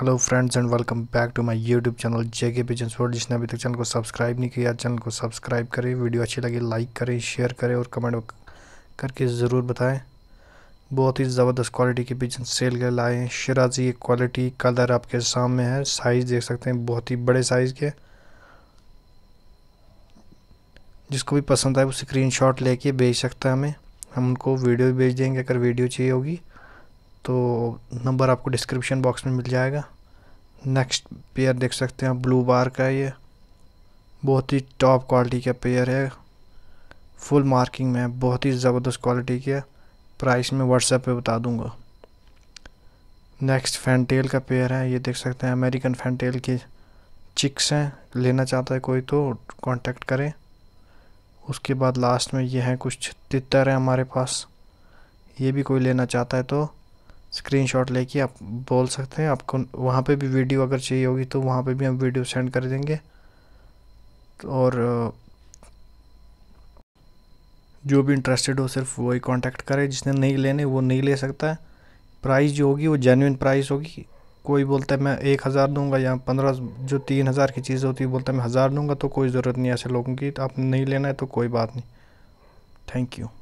hello friends and welcome back to my YouTube channel J K world जिसने अभी तक channel को subscribe नहीं किया चैनल को सब्सक्राइब करें वीडियो अच्छी लगी लाइक करें शेयर करें और कमेंट करके ज़रूर बताएं बहुत ही ज़बरदस्त क्वालिटी के बिजनेस सेल के लाए हैं शराजी ये क्वालिटी कलर आपके सामने है साइज़ देख सकते हैं बहुत ही बड़े साइज़ के जिसको भी पसंद आए वो स्क्रीन लेके बेच सकते हैं हमें हम उनको वीडियो भी भेज देंगे अगर वीडियो चाहिए होगी तो नंबर आपको डिस्क्रिप्शन बॉक्स में मिल जाएगा नेक्स्ट पेयर देख सकते हैं ब्लू बार का ये बहुत ही टॉप क्वालिटी का पेयर है फुल मार्किंग में बहुत ही ज़बरदस्त क्वालिटी की है प्राइस में व्हाट्सएप पे बता दूंगा नेक्स्ट फैनटेल का पेयर है ये देख सकते हैं अमेरिकन फैनटेल के चिक्स हैं लेना चाहता है कोई तो कांटेक्ट करें उसके बाद लास्ट में ये हैं कुछ तितर हैं हमारे पास ये भी कोई लेना चाहता है तो स्क्रीनशॉट लेके आप बोल सकते हैं आपको वहाँ पे भी वीडियो अगर चाहिए होगी तो वहाँ पे भी हम वीडियो सेंड कर देंगे तो और जो भी इंटरेस्टेड हो सिर्फ वही कांटेक्ट करे जिसने नहीं लेने वो नहीं ले सकता है प्राइस जो होगी वो जेन्यून प्राइस होगी कोई बोलता है मैं एक हज़ार दूँगा या पंद्रह जो तीन हज़ार की चीज़ होती है बोलता है मैं हज़ार दूँगा तो कोई ज़रूरत नहीं ऐसे लोगों की तो आपने नहीं लेना है तो कोई बात नहीं थैंक यू